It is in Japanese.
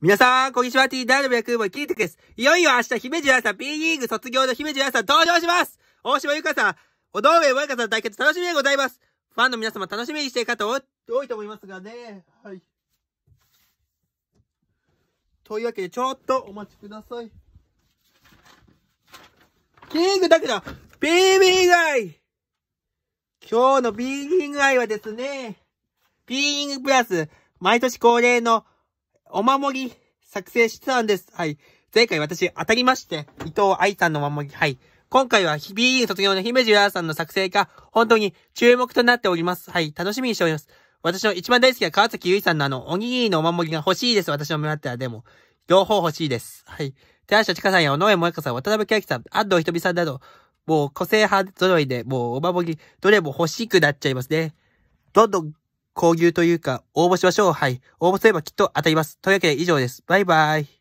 皆さん、こんにちは、ティーダルベクもキリテクです。いよいよ明日、姫路屋さん、B リーグ卒業の姫路屋さん登場します大島ゆ香さん、お堂上萌さん対決楽しみでございますファンの皆様楽しみにしている方多いと思いますがね。はい。というわけで、ちょっとお待ちください。キングだけど、ビービー愛今日のビーギング愛はですね、ビーイングプラス、毎年恒例のお守り作成してたんです。はい。前回私当たりまして、伊藤愛さんのお守り。はい。今回は日々卒業の姫路浦さんの作成が本当に注目となっております。はい。楽しみにしております。私の一番大好きな川崎ゆいさんのあの、おにぎりのお守りが欲しいです。私の村ってはでも、両方欲しいです。はい。寺下千佳さんや尾上萌香さん、渡辺京さん、安藤ひとみさんなど、もう個性派揃いで、もうお守り、どれも欲しくなっちゃいますね。どんどん交流というか、応募しましょう。はい。応募すればきっと当たります。というわけで以上です。バイバイ。